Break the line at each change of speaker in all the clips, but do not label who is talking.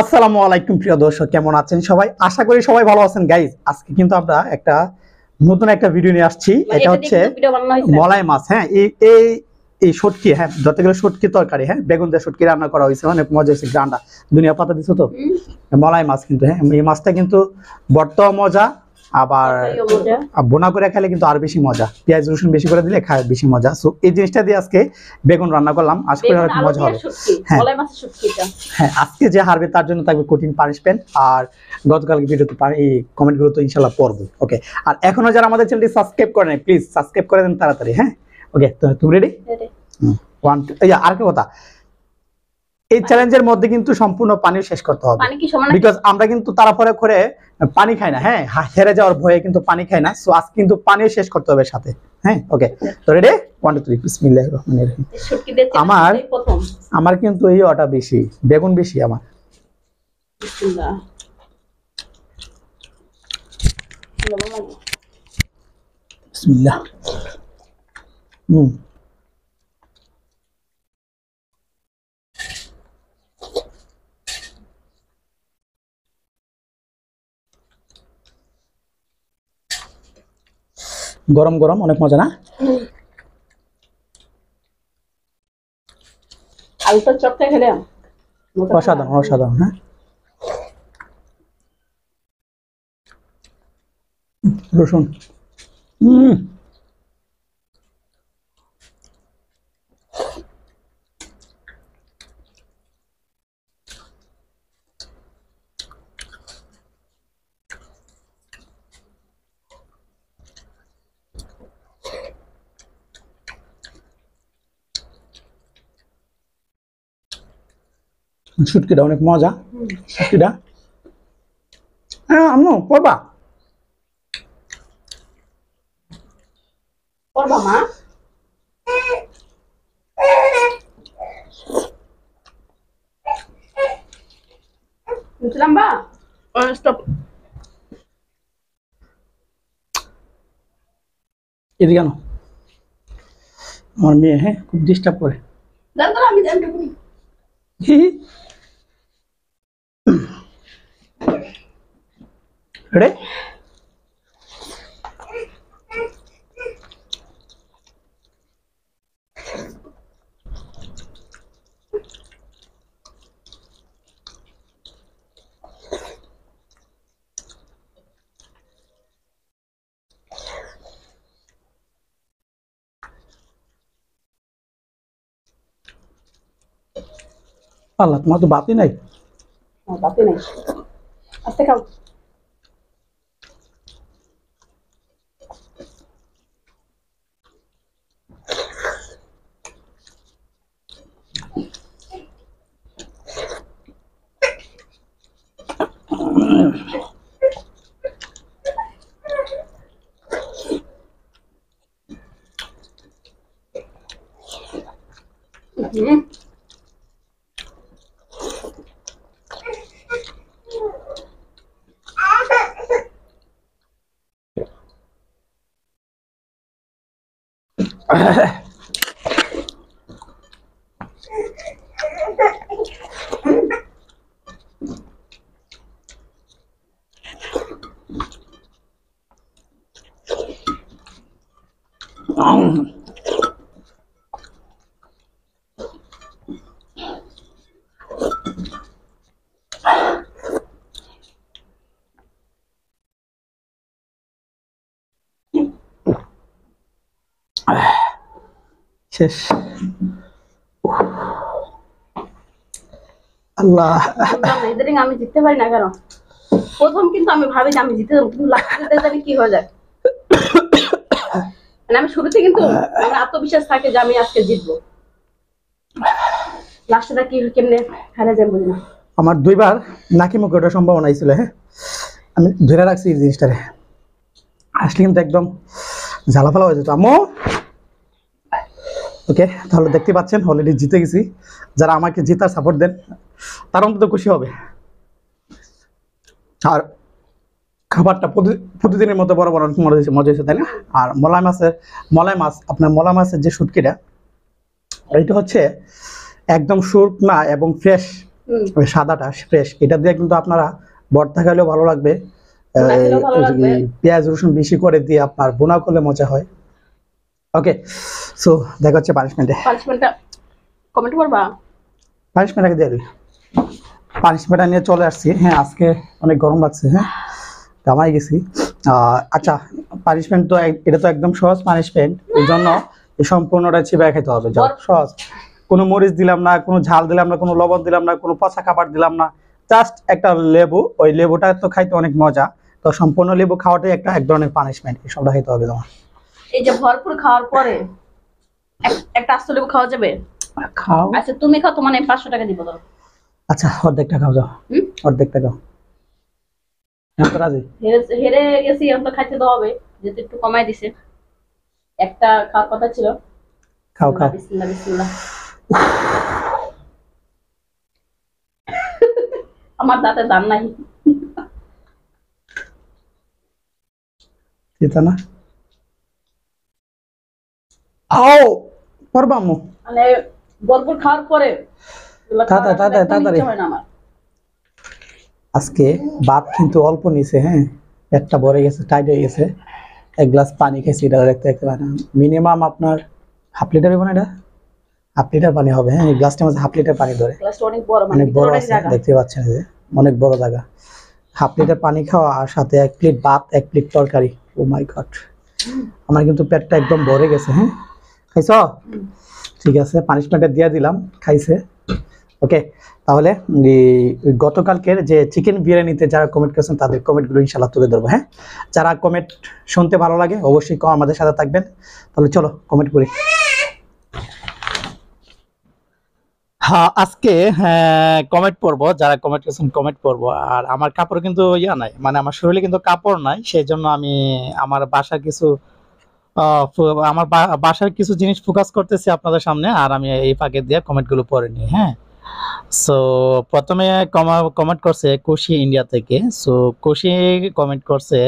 আসসালামু আলাইকুম প্রিয় দর্শক কেমন আছেন সবাই আশা করি সবাই ভালো আছেন গাইজ আজকে কিন্তু আমরা একটা নতুন একটা ভিডিও নিয়ে আসছি মানে এটা হচ্ছে মলাই মাছ হ্যাঁ এই এই সটকি হ্যাঁ যত গেলে সটকি তরকারি হ্যাঁ বেগুন দিয়ে সটকি রান্না করা হয়েছে অনেক মজা হয়েছে গ্রান্ডা দুনিয়া পাতা দিছো তো মলাই মাছ কিন্তু হ্যাঁ এই মাছটা কিন্তু বড্ড মজা আবার আচ্ছা, বোনা করে খেলে কিন্তু আর বেশি মজা পেঁয়াজ রসুন বেশি করে দিলে খায় বেশি মজা সো এই জিনিসটা দিয়ে আজকে বেগুন রান্না করলাম আশা করি অনেক মজা হবে হ্যাঁ।, হ্যাঁ আজকে যে হারবে তার জন্য থাকবে কঠিন পানিশমেন্ট আর গতকাল তো এই কমেন্টগুলো তো ইনশাল্লাহ পড়বো ওকে আর এখনো যারা আমাদের চ্যানেলটি সাবস্ক্রাইব করে নেয় প্লিজ সাবস্ক্রাইব করে দেন তাড়াতাড়ি হ্যাঁ ওকে তো তুমি রেডি ওয়ান টু আর কি কথা এই চ্যালেঞ্জের মধ্যে কিন্তু সম্পূর্ণ পানি শেষ করতে হবে বিকজ আমরা কিন্তু তারপরে করে পানি খাই না হ্যাঁ হেরে যাওয়ার ভয়ে কিন্তু পানি খাই না সো আজ কিন্তু পানিও শেষ করতে হবে সাথে হ্যাঁ ওকে তো রেডি ওয়ান টু থ্রি বিসমিল্লাহির রহমানির রহিম আমার আমার কিন্তু এই অটা বেশি বেগুন বেশি আমার বিসমিল্লাহ বিসমিল্লাহ হুম গরম গরম অনেক মজা না আলুটার চপটা খেলে অসাধারণ অসাধারণ হ্যাঁ রসুন হুম শুটকিটা অনেক মজা শুটকিটা হ্যাঁ আম্মু করবা করবা এদিকে আনো আমার মেয়ে হ্যাঁ খুব ডিস্টার্ব করে আমি तो पाला तुम्हाला बाती नाही बाती नाही असते का Uhum. Ah. শেষ আল্লাহ আমি জিততে পারি না কেন প্রথম কিন্তু আমি ভাবি যে আমি জিতে যাবো কিন্তু জানি কি হয়ে যায় মানে আমি শুরুতে কিন্তু আমার আত্মবিশ্বাস থাকে যে আমি আজকে জিতবো লাস্টটা কি কেমনে হারে না আমার দুইবার নাকি মুখে ওটা সম্ভাবনা ছিল হ্যাঁ আমি ধরে রাখছি এই জিনিসটারে আসলে কিন্তু একদম জ্বালা ফালা হয়ে যেত আমো ওকে তাহলে দেখতে পাচ্ছেন অলরেডি জিতে গেছি যারা আমাকে জিতার সাপোর্ট দেন তার অন্তত খুশি হবে আর খাবারটা প্রতিদিনের মতো বড় বড় মজা হয়েছে তাই না আর মলাই মাছের মলাই মাছ আপনার মলা মাছের যে শুটকিটা এটা হচ্ছে একদম না এবং ফ্রেশ সাদাটা ফ্রেশ এটা দিয়ে কিন্তু আপনারা বর্তা খাইলেও ভালো লাগবে পেঁয়াজ রসুন বেশি করে দিয়ে আপনার বোনা করলে মজা হয় ওকে সো দেখা হচ্ছে পানিশমেন্টে পানিশমেন্টটা কমেন্ট করবা পানিশমেন্টটাকে দিয়ে দিই পানিশমেন্টটা নিয়ে চলে আসছি হ্যাঁ আজকে অনেক গরম লাগছে হ্যাঁ কামাই গেছি আচ্ছা পানিশমেন্ট তো এটা তো একদম সহজ পানিশমেন্ট এই জন্য এই সম্পূর্ণটা চিবায় খেতে হবে সহজ কোনো মরিচ দিলাম না কোনো ঝাল দিলাম না কোনো লবণ দিলাম না কোনো পচা খাবার দিলাম না জাস্ট একটা লেবু ওই লেবুটা তো খাইতে অনেক মজা তো সম্পূর্ণ লেবু খাওয়াটাই একটা এক ধরনের পানিশমেন্ট এসবটা খেতে হবে তোমার এই যে ভরপুর খাওয়ার পরে একটা আস্ত লেবু খাওয়া যাবে খাও আচ্ছা তুমি খাও তোমার পাঁচশো টাকা দিব দাও আচ্ছা অর্ধেকটা খাও যাও অর্ধেকটা খাও হ্যাঁ, হেরে গেছি এখন তো খাইতে তো হবে যেহেতু একটু কমাই দিছে একটা খাওয়ার কথা ছিল খাও খাও বিসমিল্লাহ বিসমিল্লাহ আমার দাঁতে দাম নাই না আও মু মানে খাওয়ার পরে রে আজকে ভাত কিন্তু অল্প নিছে হ্যাঁ একটা ভরে গেছে টাইট হয়ে গেছে এক গ্লাস পানি খেয়েছি এটা দেখতে দেখতে পারেন মিনিমাম আপনার হাফ লিটার হবে না এটা হাফ লিটার পানি হবে হ্যাঁ এই গ্লাসটা মাঝে হাফ লিটার পানি ধরে অনেক বড় মানে আছে দেখতে পাচ্ছেন যে অনেক বড় জায়গা হাফ লিটার পানি খাওয়া আর সাথে এক প্লেট ভাত এক প্লেট তরকারি ও মাই গড আমার কিন্তু পেটটা একদম ভরে গেছে হ্যাঁ খাইছ ঠিক আছে পানিশমেন্টে দিয়ে দিলাম খাইছে ওকে তাহলে গতকালকের যে চিকেন বিরিয়ানিতে যারা কমেন্ট করেছেন তাদের কমেন্টগুলো ইনশাল্লাহ তুলে ধরবো হ্যাঁ যারা কমেন্ট শুনতে ভালো লাগে অবশ্যই কম আমাদের সাথে থাকবেন তাহলে চলো কমেন্ট করি হ্যাঁ আজকে কমেন্ট হ্যাঁ, পড়ব যারা কমেন্ট করেছেন কমেন্ট পড়ব আর আমার কাপড় কিন্তু ইয়া নাই মানে আমার শরীরে কিন্তু কাপড় নাই সেই জন্য আমি আমার বাসা কিছু আমার বাসার কিছু জিনিস ফোকাস করতেছি আপনাদের সামনে আর আমি এই ফাঁকে দিয়ে কমেন্টগুলো পড়ে নিই হ্যাঁ সো প্রথমে কমেন্ট করছে কুশি ইন্ডিয়া থেকে সো কুশি কমেন্ট করছে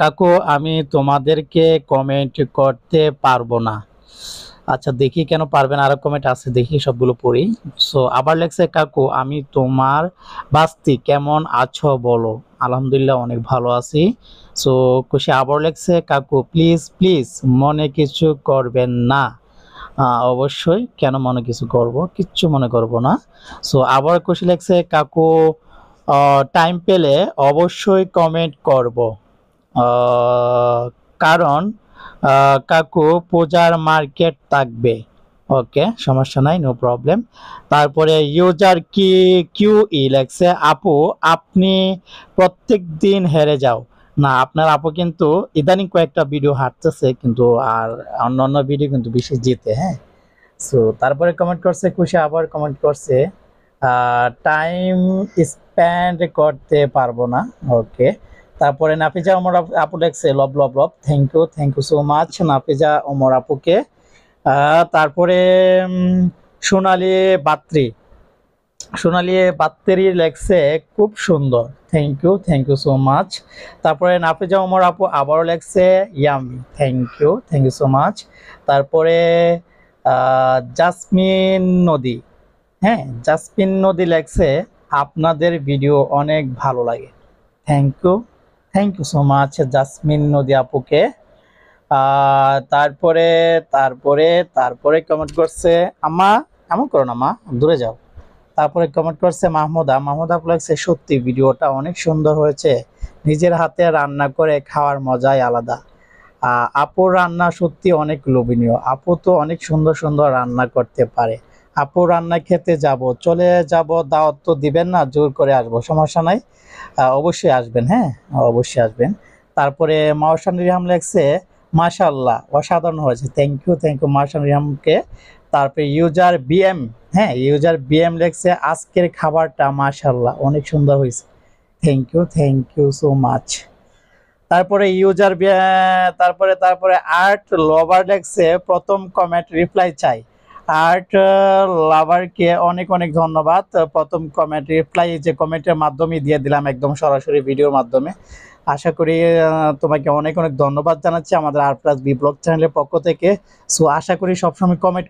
কাকু আমি তোমাদেরকে কমেন্ট করতে পারবো না আচ্ছা দেখি কেন পারবেন আরো কমেন্ট আছে দেখি সবগুলো পড়ি সো আবার লেখছে কাকু আমি তোমার বাস্তি কেমন আছো বলো আলহামদুলিল্লাহ অনেক ভালো আছি সো খুশি আবার লেখছে কাকু প্লিজ প্লিজ মনে কিছু করবেন না অবশ্যই কেন মনে কিছু করব কিচ্ছু মনে করব না সো আবার খুশি লেখছে কাকু টাইম পেলে অবশ্যই কমেন্ট করব কারণ কাকু পূজার মার্কেট থাকবে ওকে সমস্যা নাই নো প্রবলেম তারপরে ইউজার কি কিউ ই লেখছে আপু আপনি প্রত্যেক দিন হেরে যাও না আপনার আপু কিন্তু ইদানিং কয়েকটা ভিডিও হাঁটতেছে কিন্তু আর অন্য অন্য ভিডিও কিন্তু বেশি জিতে হ্যাঁ সো তারপরে কমেন্ট করছে খুশি আবার কমেন্ট করছে টাইম স্প্যান্ড করতে পারবো না ওকে তারপরে নাফিজা অমর আপু লেখছে love love love thank you thank you so much Nafiza Amar আপুকে তারপরে সোনালি বাত্রি সোনালি বাত্রি লেখছে খুব সুন্দর thank you thank you so much তারপরে নাফিজা অমর আপু আবারও লেখছে yummy thank you thank you so much তারপরে জাসমিন নদী হ্যাঁ জাসমিন নদী লেখছে আপনাদের ভিডিও অনেক ভালো লাগে thank you thank you so much Jasmin Nodi আপুকে তারপরে তারপরে তারপরে কমেন্ট করছে আমা এমন করো না মা দূরে যাও তারপরে কমেন্ট করছে মাহমুদা মাহমুদা বলেছে সত্যি ভিডিওটা অনেক সুন্দর হয়েছে নিজের হাতে রান্না করে খাওয়ার মজাই আলাদা আপুর রান্না সত্যি অনেক লোভনীয় আপু তো অনেক সুন্দর সুন্দর রান্না করতে পারে আপু রান্না খেতে যাব চলে যাব দাওয়াত তো দিবেন না জোর করে আসব সমস্যা নাই অবশ্যই আসবেন হ্যাঁ অবশ্যই আসবেন তারপরে মাওসান রিহাম লেখছে মাশাল্লাহ অসাধারণ হয়েছে thank you thank you Mawsan রিহামকে তারপরে ইউজার বিএম হ্যাঁ ইউজার বিএম লেখছে আজকের খাবারটা মাশাল্লাহ অনেক সুন্দর হয়েছে thank you thank you so much তারপরে ইউজার তারপরে তারপরে আর্ট লভার লেখছে প্রথম কমেন্ট রিপ্লাই চাই আর্ট লাভারকে uh, অনেক অনেক ধন্যবাদ প্রথম কমেন্ট রিপ্লাই যে কমেন্টের মাধ্যমে দিয়ে দিলাম একদম সরাসরি ভিডিওর মাধ্যমে আশা করি তোমাকে অনেক অনেক ধন্যবাদ জানাচ্ছি আমাদের আর প্লাস বি ব্লগ চ্যানেলের পক্ষ থেকে সো আশা করি সবসময় কমেন্ট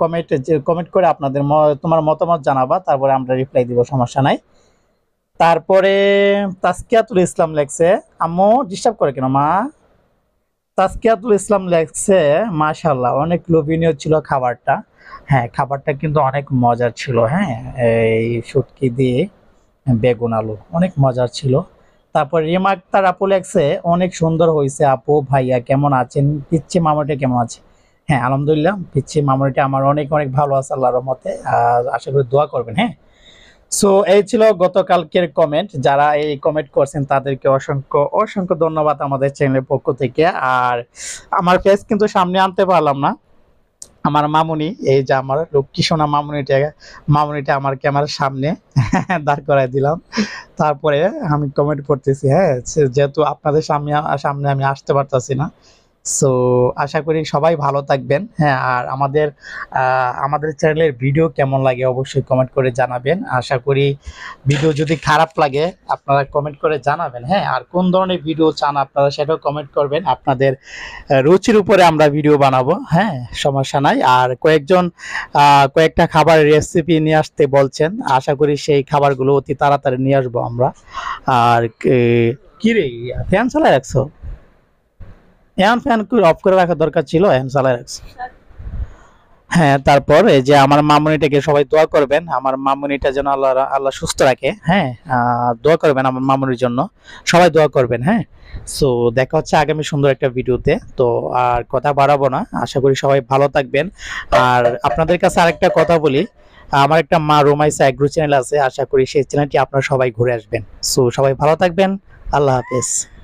কমেন্ট কমেন্ট করে আপনাদের তোমার মতামত জানাবা তারপরে আমরা রিপ্লাই দিব সমস্যা নাই তারপরে তাসকিয়াতুল ইসলাম লেখছে আম্মু ডিস্টার্ব করে কেন মা তাসকিয়াতুল ইসলাম লেখছে মাশাল্লাহ অনেক লোভনীয় ছিল খাবারটা হ্যাঁ খাবারটা কিন্তু অনেক মজার ছিল হ্যাঁ এই শুটকি দিয়ে বেগুন আলু অনেক মজার ছিল তারপর রিমা তার আপু লেখছে অনেক সুন্দর হয়েছে আপু ভাইয়া কেমন আছেন পিচ্ছি মামাটা কেমন আছে হ্যাঁ আলহামদুলিল্লাহ পিচ্ছি মামাটা আমার অনেক অনেক ভালো আছে মতে আর আশা করি দোয়া করবেন হ্যাঁ সো এই ছিল গতকালকের কমেন্ট যারা এই কমেন্ট করছেন তাদেরকে অসংখ্য অসংখ্য ধন্যবাদ আমাদের চ্যানেলের পক্ষ থেকে আর আমার ফেস কিন্তু সামনে আনতে পারলাম না আমার মামুনি এই যে আমার লক্ষ্মী সোনা মামুনিটা মামুনিটা আমার ক্যামেরার সামনে দাঁড় করাই দিলাম তারপরে আমি কমেন্ট করতেছি হ্যাঁ যেহেতু আপনাদের সামনে সামনে আমি আসতে পারতাছি না সো আশা করি সবাই ভালো থাকবেন হ্যাঁ আর আমাদের আমাদের চ্যানেলের ভিডিও কেমন লাগে অবশ্যই কমেন্ট করে জানাবেন আশা করি ভিডিও যদি খারাপ লাগে আপনারা কমেন্ট করে জানাবেন হ্যাঁ আর কোন ধরনের ভিডিও চান আপনারা সেটাও কমেন্ট করবেন আপনাদের রুচির উপরে আমরা ভিডিও বানাবো হ্যাঁ সমস্যা নাই আর কয়েকজন কয়েকটা খাবার রেসিপি নিয়ে আসতে বলছেন আশা করি সেই খাবারগুলো অতি তাড়াতাড়ি নিয়ে আসবো আমরা আর কি ফ্যান চালায় রাখছো এখন ফ্যান অফ করে রাখা দরকার ছিল এখন চালাই রাখছি হ্যাঁ তারপর এই যে আমার মামুনিটাকে সবাই দোয়া করবেন আমার মামুনিটা যেন আল্লাহ আল্লাহ সুস্থ রাখে হ্যাঁ দোয়া করবেন আমার মামুনির জন্য সবাই দোয়া করবেন হ্যাঁ সো দেখা হচ্ছে আগামী সুন্দর একটা ভিডিওতে তো আর কথা বাড়াবো না আশা করি সবাই ভালো থাকবেন আর আপনাদের কাছে আরেকটা কথা বলি আমার একটা মা রোমাইসা অ্যাগ্রো চ্যানেল আছে আশা করি সেই চ্যানেলটি আপনারা সবাই ঘুরে আসবেন সো সবাই ভালো থাকবেন আল্লাহ হাফেজ